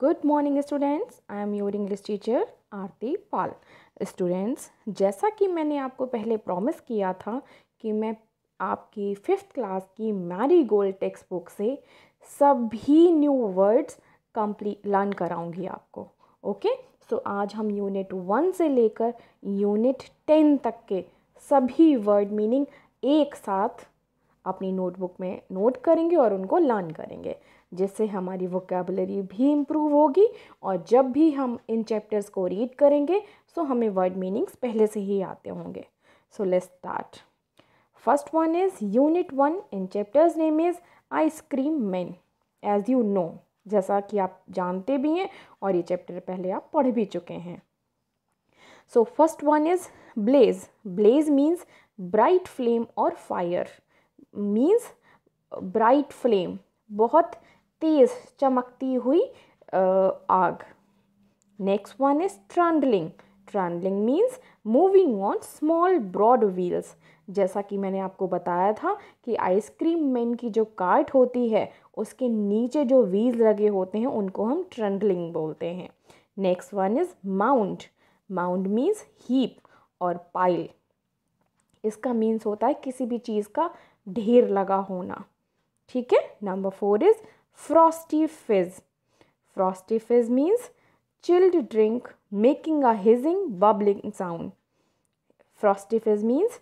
Good morning students I am your English teacher Aarti Pal students जैसा कि मैंने आपको पहले प्रॉमिस किया था कि मैं आपकी फिफ्थ क्लास की मैरी गोल्ड टेक्स्ट बुक से सभी न्यू वर्ड्स कंप्लीट लर्न कराऊंगी आपको ओके okay? सो so, आज हम यूनिट वन से लेकर यूनिट टेन तक के सभी वर्ड मीनिंग एक साथ अपनी नोटबुक में नोट करेंगे और उनको लर्न करेंगे जिससे हमारी वोकेबलरी भी इम्प्रूव होगी और जब भी हम इन चैप्टर्स को रीड करेंगे सो हमें वर्ड मीनिंग्स पहले से ही आते होंगे so let's start first one is unit one in chapter's name is ice cream man as you know जैसा कि आप जानते भी हैं और ये चैप्टर पहले आप पढ़ भी चुके हैं so first one is blaze blaze means bright flame और फायर मीन्स ब्राइट फ्लेम बहुत तेज चमकती हुई आग next one is trundling trundling means moving on small broad wheels जैसा कि मैंने आपको बताया था कि आइसक्रीम मैन की जो कार्ट होती है उसके नीचे जो व्हील लगे होते हैं उनको हम ट्रंडलिंग बोलते हैं next one is mound mound means heap और पाइल इसका मीन्स होता है किसी भी चीज़ का ढेर लगा होना ठीक है number four is frosty fizz. Frosty fizz means chilled drink making a hissing bubbling sound. Frosty fizz means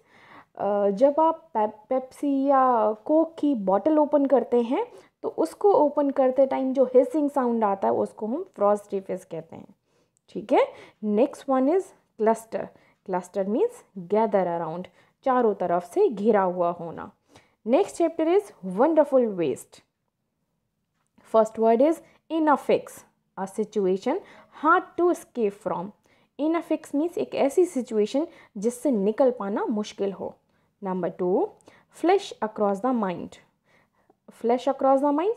uh, जब आप पेप्सी या कोक की बॉटल ओपन करते हैं तो उसको ओपन करते टाइम जो हिसिंग साउंड आता है उसको हम फ्रॉस्टी फिज कहते हैं ठीक है next one is cluster cluster means gather around चारों तरफ से घिरा हुआ होना next chapter is wonderful waste first word is in a fix a situation hard to escape from in a fix means एक ऐसी सिचुएशन जिससे निकल पाना मुश्किल हो number two flash across the mind flash across the mind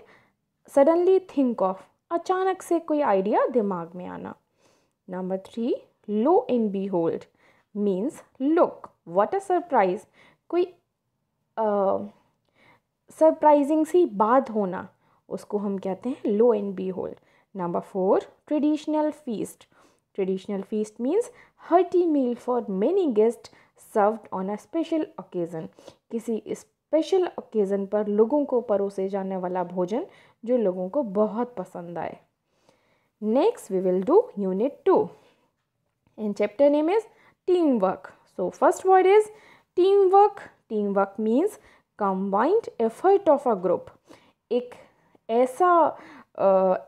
suddenly think of अचानक से कोई आइडिया दिमाग में आना number three lo and B hold means look what a surprise कोई सरप्राइजिंग सी बात होना उसको हम कहते हैं lo and behold number four traditional feast traditional feast means hearty meal for many guest served on a special occasion किसी special occasion पर लोगों को परोसे जाने वाला भोजन जो लोगों को बहुत पसंद आए next we will do unit two and chapter name is team work so first word is team work team work means combined effort of a group एक ऐसा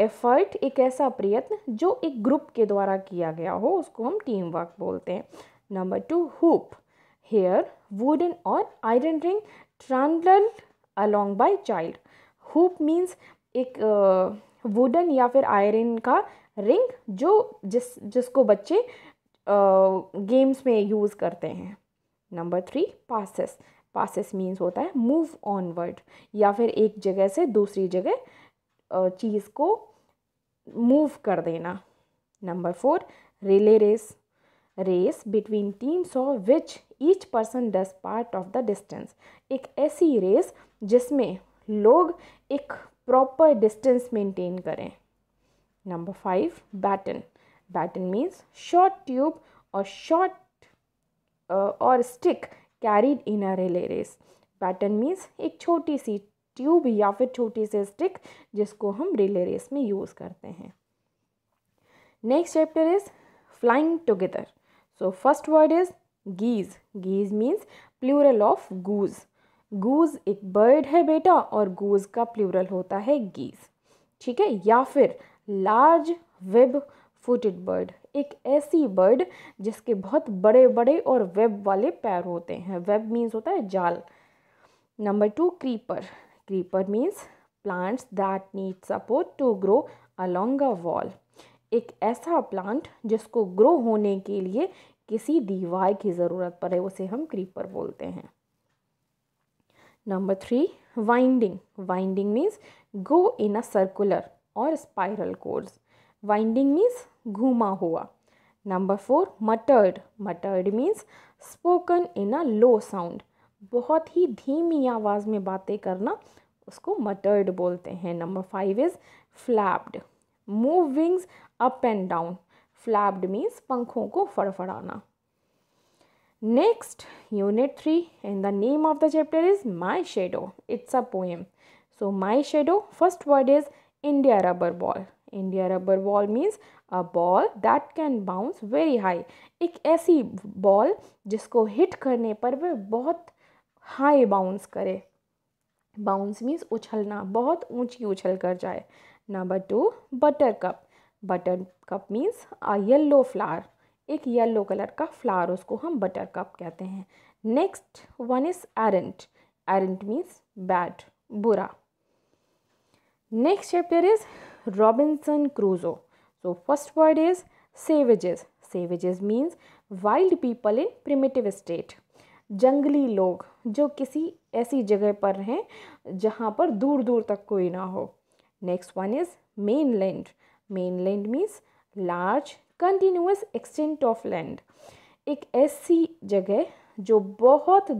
एफर्ट एक ऐसा प्रयत्न जो एक ग्रुप के द्वारा किया गया हो उसको हम टीम वर्क बोलते हैं number two hoop here wooden और iron ring trundle along by child hoop means एक वुडन या फिर आयरन का रिंग जो जिस जिसको बच्चे गेम्स में यूज़ करते हैं number three passes passes means होता है मूव ऑनवर्ड या फिर एक जगह से दूसरी जगह चीज़ को मूव कर देना number four relay race race between teams of which each person does part of the distance एक ऐसी रेस जिसमें लोग एक प्रॉपर डिस्टेंस मेंटेन करें number five baton baton means short tube और शॉर्ट और stick carried in a relay race baton means एक छोटी सी ट्यूब या फिर छोटी सी स्टिक जिसको हम रिले रेस में यूज़ करते हैं next chapter is flying together so first word is geese geese means plural of goose goose एक बर्ड है बेटा और गूज का प्लूरल होता है गीज ठीक है या फिर लार्ज वेब फुटेड बर्ड एक ऐसी बर्ड जिसके बहुत बड़े बड़े और वेब वाले पैर होते हैं वेब मीन्स होता है जाल number two creeper creeper means plants that need support to grow along a wall एक ऐसा प्लांट जिसको ग्रो होने के लिए किसी दीवार की ज़रूरत पड़े उसे हम क्रीपर बोलते हैं number three winding winding means go in a circular और स्पाइरल कोर्स वाइंडिंग मीन्स घूमा हुआ number four muttered muttered means spoken in a low sound बहुत ही धीमी आवाज़ में बातें करना उसको मटर्ड बोलते हैं number five is flapped move wings up and down flapped means पंखों को फड़फड़ाना next unit three in the name of the chapter is my shadow it's a poem so my shadow first word is India rubber ball India rubber ball means a ball that can bounce very high एक ऐसी ball जिसको hit करने पर वह बहुत high bounce करे bounce means उछलना बहुत ऊंची उछल कर जाए number two buttercup buttercup means a yellow flower एक येल्लो कलर का फ्लावर उसको हम बटर कप कहते हैं next one is errant errant means bad बुरा next chapter is Robinson Crusoe. So first word is savages. Savages means wild people in primitive state. जंगली लोग जो किसी ऐसी जगह पर हैं जहाँ पर दूर दूर तक कोई ना हो next one is mainland mainland means large continuous extent of land एक ऐसी जगह जो बहुत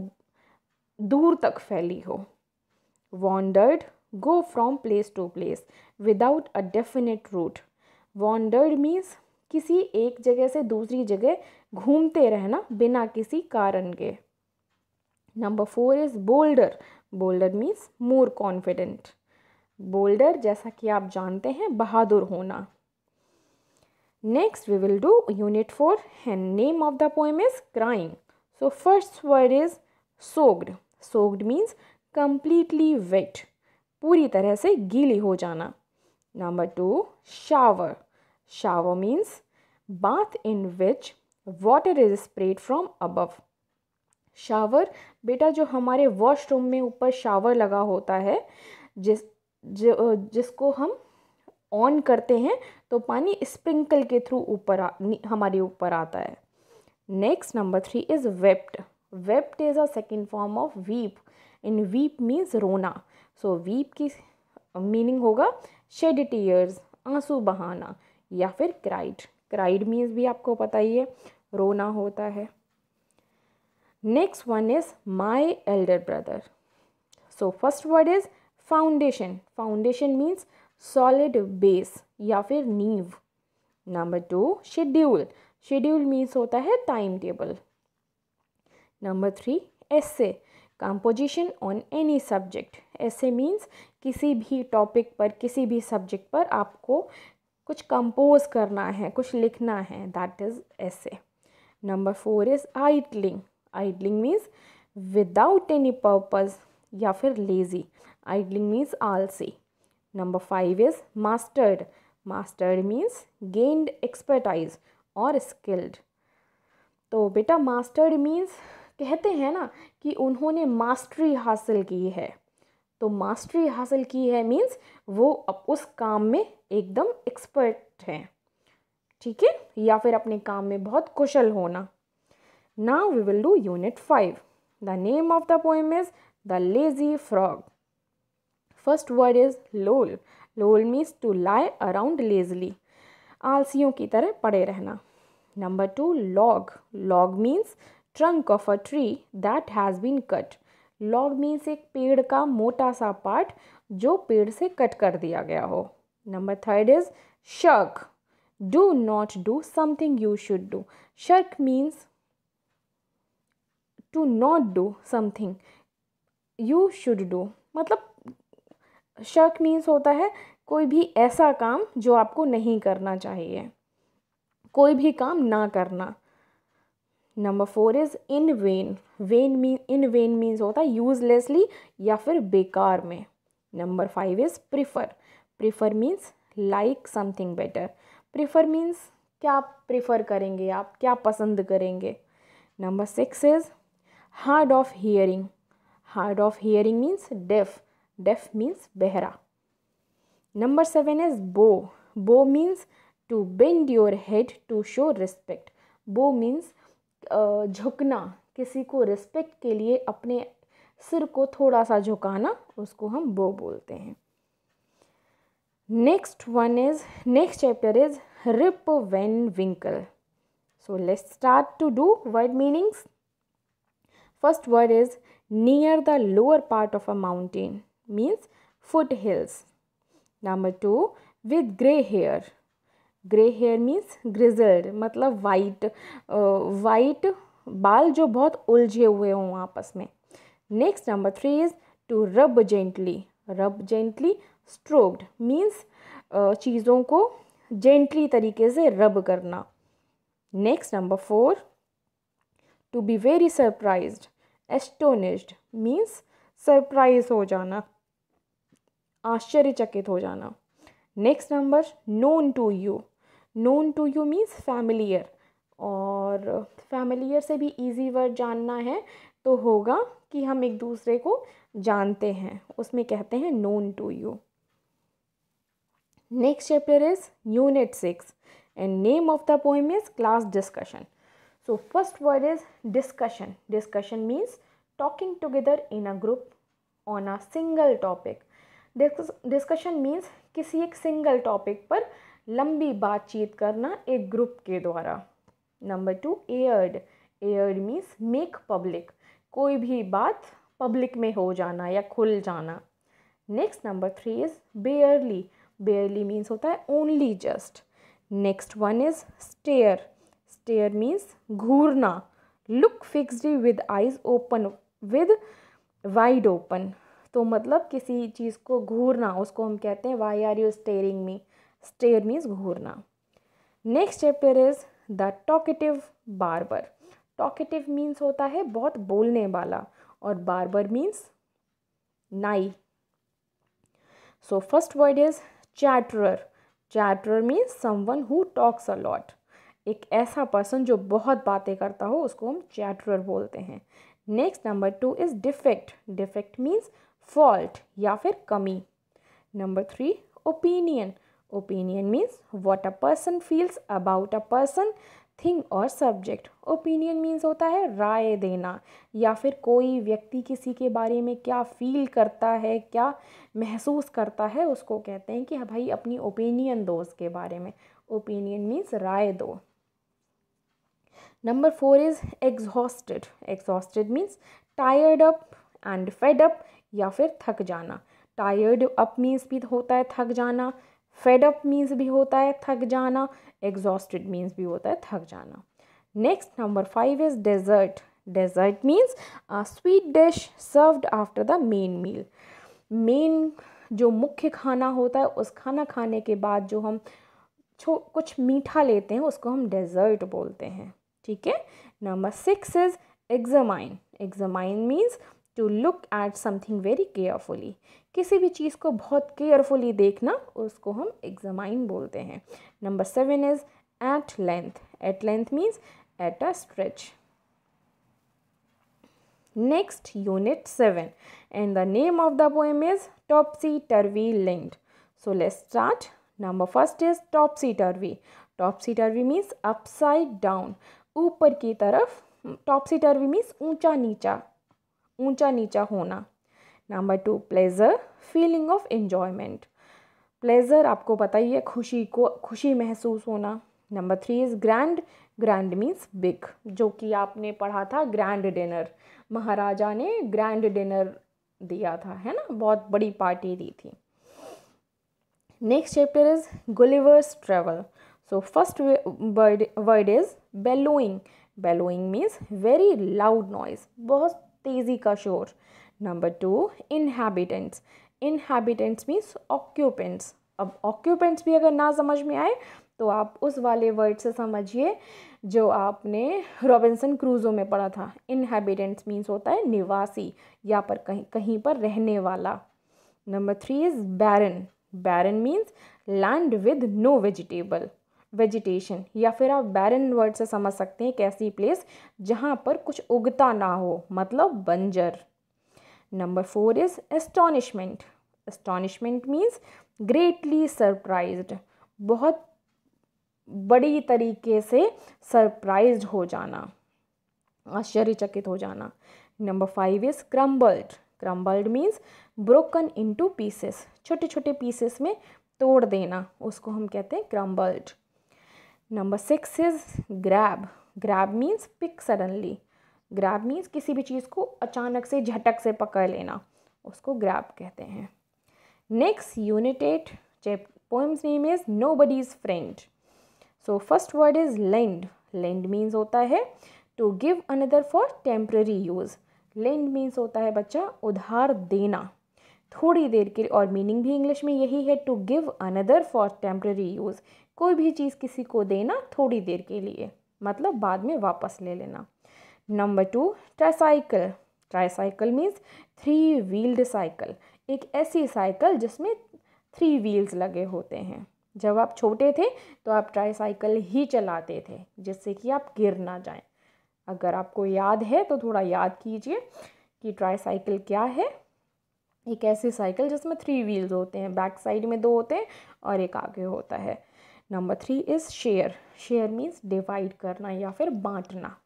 दूर तक फैली हो wandered go from place to place without a definite route wandered means किसी एक जगह से दूसरी जगह घूमते रहना बिना किसी कारण के number four is bolder bolder means more confident bolder जैसा कि आप जानते हैं बहादुर होना next we will do unit four and name of the poem is crying so first word is soaked soaked means completely wet पूरी तरह से गीली हो जाना Number two, shower. Shower means bath in which water is sprayed from above. Shower बेटा जो हमारे washroom में ऊपर शावर लगा होता है जिस जो जिसको हम ऑन करते हैं तो पानी स्प्रिंकल के थ्रू ऊपर हमारे ऊपर आता है next number three is wept wept is a second form of weep in weep means रोना सो वीप की मीनिंग होगा शेड टीयर्स आंसू बहाना या फिर क्राइड क्राइड मीन्स भी आपको पता ही है रोना होता है next one is my elder brother so first word is foundation foundation means solid base या फिर नीव number two schedule schedule means होता है time table number three a composition on any subject a means किसी भी topic पर किसी भी सब्जेक्ट पर आपको कुछ कंपोज करना है कुछ लिखना है दैट इज़ ऐसे number four is idling idling means without any purpose या फिर लेज़ी आइडलिंग मीन्स आलसी number five is mastered mastered means gained expertise और स्किल्ड तो बेटा मास्टर्ड मीन्स कहते हैं ना कि उन्होंने मास्टरी हासिल की है तो मास्टरी हासिल की है मीन्स वो अब उस काम में एकदम एक्सपर्ट हैं ठीक है या फिर अपने काम में बहुत कुशल होना now we will do unit five the name of the poem is the lazy frog first word is loll loll means to lie around lazily आलसियों की तरह पड़े रहना number two log log means trunk of a tree that has been cut log means एक पेड़ का मोटा सा पार्ट जो पेड़ से कट कर दिया गया हो number third is shirk do not do something you should do shirk means to not do something you should do मतलब शर्क मीन्स होता है कोई भी ऐसा काम जो आपको नहीं करना चाहिए कोई भी काम ना करना number four is in vain vain mean in vain means होता है यूजलेसली या फिर बेकार में number five is prefer prefer means like something better prefer means क्या आप प्रिफर करेंगे आप क्या पसंद करेंगे number six is hard of hearing hard of hearing means deaf deaf means बहरा number seven is bow bow means to bend your head to show respect bow means झुकना किसी को रिस्पेक्ट के लिए अपने सिर को थोड़ा सा झुकाना उसको हम बो बोलते हैं next one is next chapter is Rip Van Winkle so let's start to do word meanings first word is near the lower part of a mountain means foothills number two with grey hair grey hair means grizzled मतलब white white बाल जो बहुत उलझे हुए हों आपस में next number three is to rub gently rub gently stroked means चीज़ों को जेंटली तरीके से रब करना next number four to be very surprise astonished means surprise हो जाना आश्चर्यचकित हो जाना next number known to you known to you means familiar और फैमिलियर से भी ईजी वर्ड जानना है तो होगा कि हम एक दूसरे को जानते हैं उसमें कहते हैं known to you next chapter is unit six and name of the poem is class discussion so first word is discussion discussion means talking together in a group on a single topic discussion means किसी एक single topic पर लंबी बातचीत करना एक group के द्वारा number two aired aired means make public कोई भी बात पब्लिक में हो जाना या खुल जाना next number three is barely barely means होता है only just next one is stare stare means घूरना look fixed with eyes open with wide open तो मतलब किसी चीज़ को घूरना उसको हम कहते हैं why are you staring me stare means घूरना next chapter is the talkative barber talkative means होता है बहुत बोलने वाला और बारबर मीन्स नाई so first word is chatter chatter means someone who talks a lot एक ऐसा पर्सन जो बहुत बातें करता हो उसको हम चैटरर बोलते हैं next number two is defect defect means fault या फिर कमी number three opinion opinion means what a person feels about a person thing और सब्जेक्ट ओपिनियन मीन्स होता है राय देना या फिर कोई व्यक्ति किसी के बारे में क्या फील करता है क्या महसूस करता है उसको कहते हैं कि हाँ भाई अपनी ओपिनियन दो उसके बारे में ओपिनियन मीन्स राय दो number four is exhausted exhausted means tired up and fed up या फिर थक जाना टायर्ड अप मीन्स भी होता है थक जाना फेडअप मीन्स भी होता है थक जाना एग्जॉस्टेड मीन्स भी होता है थक जाना next number five is dessert dessert means sweet dish served after the main meal main जो मुख्य खाना होता है उस खाना खाने के बाद जो हम छो कुछ मीठा लेते हैं उसको हम डेजर्ट बोलते हैं ठीक है number six is examine examine means to look at something very carefully किसी भी चीज़ को बहुत केयरफुली देखना उसको हम एग्जामाइन बोलते हैं number seven is at length at length means at a stretch next unit seven and the name of the poem is topsy turvy linked so let start number first is topsy turvy topsy turvy means upside down ऊपर की तरफ टॉपसी turvy means ऊंचा नीचा ऊंचा नीचा होना number two pleasure feeling of enjoyment pleasure आपको पता ही है खुशी को खुशी महसूस होना number three is grand grand means big जो कि आपने पढ़ा था ग्रैंड डिनर महाराजा ने ग्रैंड डिनर दिया था है ना बहुत बड़ी पार्टी दी थी next chapter is Gulliver's travel so first word word is bellowing bellowing means very loud noise बहुत तेज़ी का शोर number two inhabitants inhabitants means occupants अब ऑक्यूपेंट्स भी अगर ना समझ में आए तो आप उस वाले वर्ड से समझिए जो आपने रॉबिन्सन क्रूजो में पढ़ा था इनहेबिटेंट्स मीन्स होता है निवासी या पर कहीं कहीं पर रहने वाला number three is barren barren means land with no vegetable vegetation या फिर आप बैरन वर्ड से समझ सकते हैं एक ऐसी प्लेस जहाँ पर कुछ उगता ना हो मतलब बंजर number four is astonishment astonishment means greatly surprised बहुत बड़ी तरीके से सरप्राइज हो जाना आश्चर्यचकित हो जाना number five is crumbled crumbled means broken into pieces छोटे छोटे पीसेस में तोड़ देना उसको हम कहते हैं crumbled number six is grab grab means pick suddenly grab means किसी भी चीज़ को अचानक से झटक से पकड़ लेना उसको ग्रैब कहते हैं next unit eight poems name is no buddies friend so first word is lend lend means होता है to give another for temporary use lend means होता है बच्चा उधार देना थोड़ी देर के लिए और मीनिंग भी इंग्लिश में यही है to give another for temporary use कोई भी चीज़ किसी को देना थोड़ी देर के लिए मतलब बाद में वापस ले लेना number two tricycle tricycle means three wheeled cycle एक ऐसी साइकिल जिसमें थ्री व्हील्स लगे होते हैं जब आप छोटे थे तो आप ट्राईसाइकिल ही चलाते थे जिससे कि आप गिर ना जाएं अगर आपको याद है तो थोड़ा याद कीजिए कि ट्राईसाइकिल क्या है एक ऐसी साइकिल जिसमें थ्री व्हील्स होते हैं बैक साइड में दो होते हैं और एक आगे होता है number three is share share means divide करना या फिर बांटना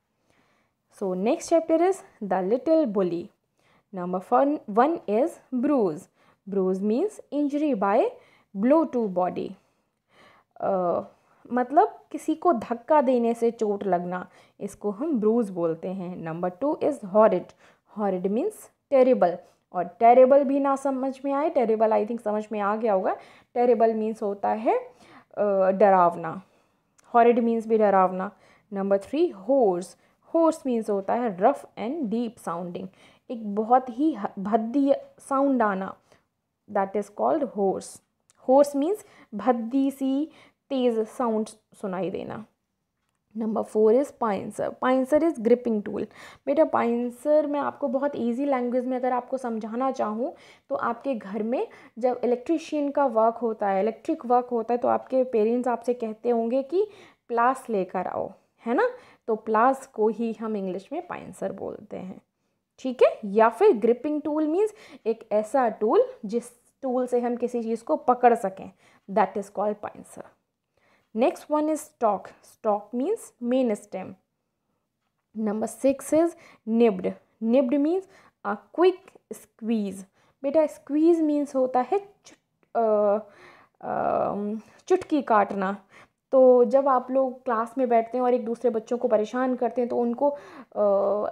so next chapter is the little bully number fun one is bruise bruise means injury by blow to body मतलब किसी को धक्का देने से चोट लगना इसको हम ब्रूज बोलते हैं number two is horrid horrid means terrible और टेरेबल भी ना समझ में आए टेरेबल आई थिंक समझ में आ गया होगा टेरेबल मीन्स होता है uh, Uh, डरावना हॉरिड मीन्स भी डरावना number three hoarse hoarse means होता है रफ़ एंड डीप साउंडिंग एक बहुत ही भद्दी साउंड आना that is called hoarse hoarse means भद्दी सी तेज़ साउंड सुनाई देना number four is pincer pincer is gripping tool बेटा पाइंसर मैं आपको बहुत इजी लैंग्वेज में अगर आपको समझाना चाहूँ तो आपके घर में जब इलेक्ट्रिशियन का वर्क होता है इलेक्ट्रिक वर्क होता है तो आपके पेरेंट्स आपसे कहते होंगे कि प्लास लेकर आओ है ना तो प्लास को ही हम इंग्लिश में पाइंसर बोलते हैं ठीक है या फिर ग्रिपिंग टूल मीन्स एक ऐसा टूल जिस टूल से हम किसी चीज़ को पकड़ सकें that is called pincer next one is stalk stalk means main stem number six is nipped nipped means a quick squeeze बेटा स्क्वीज़ मीन्स होता है चुटकी काटना तो जब आप लोग क्लास में बैठते हैं और एक दूसरे बच्चों को परेशान करते हैं तो उनको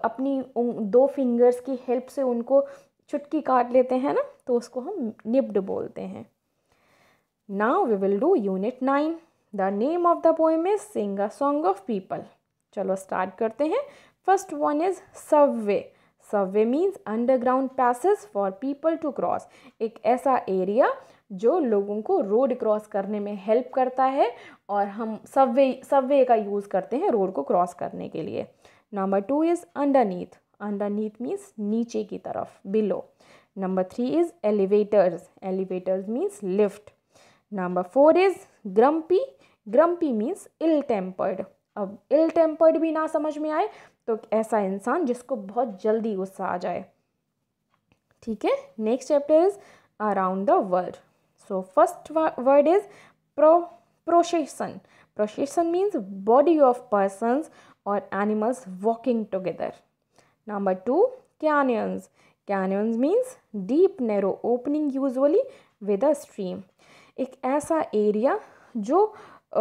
अपनी दो फिंगर्स की हेल्प से उनको चुटकी काट लेते हैं ना तो उसको हम निब्ड बोलते हैं now we will do unit nine the name of the poem is sing a song of people चलो स्टार्ट करते हैं first one is subway subway means underground passage for people to cross एक ऐसा area जो लोगों को road cross करने में हेल्प करता है और हम सबवे सबवे का यूज़ करते हैं रोड को क्रॉस करने के लिए number two is underneath underneath means नीचे की तरफ below number three is elevators elevators means lift Number 4 is grumpy. Grumpy means ill-tempered. अब ill-tempered भी ना समझ में आए तो ऐसा इंसान जिसको बहुत जल्दी गुस्सा आ जाए ठीक है next chapter is around the world so first word is pro procession procession means body of persons और animals walking together number two canyons canyons means deep narrow opening usually with a stream एक ऐसा area जो आ,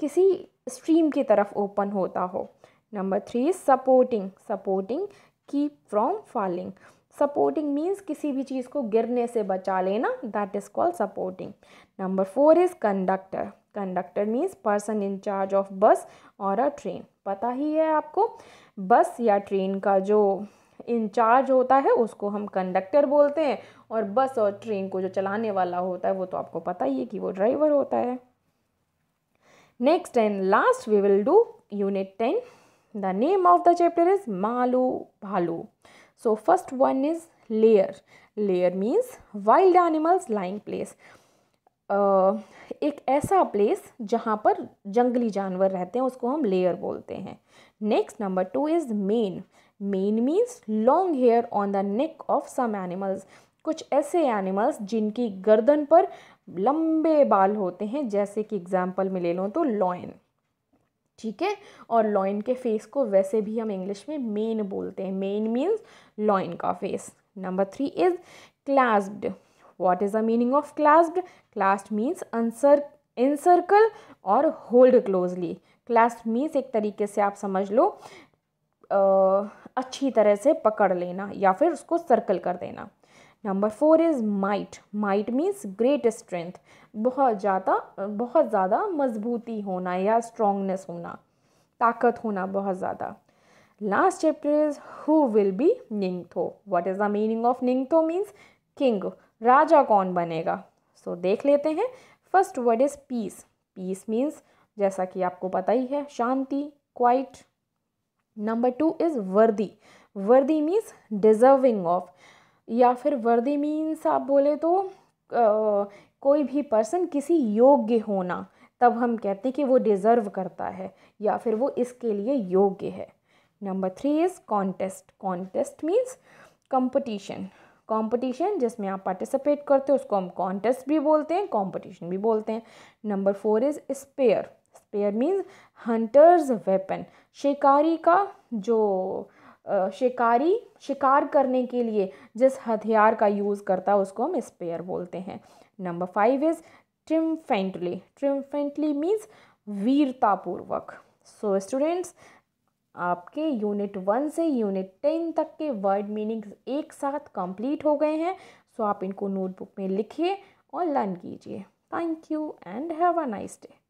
किसी stream की तरफ open होता हो number three supporting supporting keep from falling supporting means किसी भी चीज़ को गिरने से बचा लेना that is called supporting number four is conductor conductor means person in charge of bus और अ ट्रेन पता ही है आपको बस या ट्रेन का जो इंचार्ज होता है उसको हम कंडक्टर बोलते हैं और बस और ट्रेन को जो चलाने वाला होता है वो तो आपको पता ही है कि वो ड्राइवर होता है next and last we will do unit ten the name of the chapter is Malu Bhalu so first one is lair lair means wild animals lying place एक ऐसा प्लेस जहाँ पर जंगली जानवर रहते हैं उसको हम लेयर बोलते हैं next number two is mane mane means long hair on the neck of some animals कुछ ऐसे एनिमल्स जिनकी गर्दन पर लंबे बाल होते हैं जैसे कि एग्जाम्पल में ले लो तो लॉयन ठीक है और लॉयन के फेस को वैसे भी हम इंग्लिश में मेन बोलते हैं मेन मीन्स लॉयन का face number three is clasped what is the meaning of clasped clasped means encir encircle और होल्ड क्लोजली clasped मीन्स एक तरीके से आप समझ लो अच्छी तरह से पकड़ लेना या फिर उसको सर्कल कर देना number four is might might means great strength बहुत ज़्यादा बहुत ज़्यादा मजबूती होना या स्ट्रोंगनेस होना ताकत होना बहुत ज़्यादा last chapter is who will be निंगथो what is the meaning of निंगथो मीन्स किंग राजा कौन बनेगा सो so, देख लेते हैं first word is peace peace means जैसा कि आपको पता ही है शांति quiet number two is worthy worthy means deserving of या फिर वर्दी मीन्स आप बोले तो आ, कोई भी पर्सन किसी योग्य होना तब हम कहते हैं कि वो डिज़र्व करता है या फिर वो इसके लिए योग्य है number three is contest contest means competition competition जिसमें आप पार्टिसिपेट करते हो उसको हम कॉन्टेस्ट भी बोलते हैं कंपटीशन भी बोलते हैं number four is spear spear means hunters weapon शिकारी का जो शिकारी शिकार करने के लिए जिस हथियार का यूज़ करता है उसको हम स्पेयर बोलते हैं number five is triumphantly triumphantly means वीरतापूर्वक सो स्टूडेंट्स आपके यूनिट वन से यूनिट टेन तक के वर्ड मीनिंग्स एक साथ कंप्लीट हो गए हैं सो so आप इनको नोटबुक में लिखिए और लर्न कीजिए thank you and have a nice day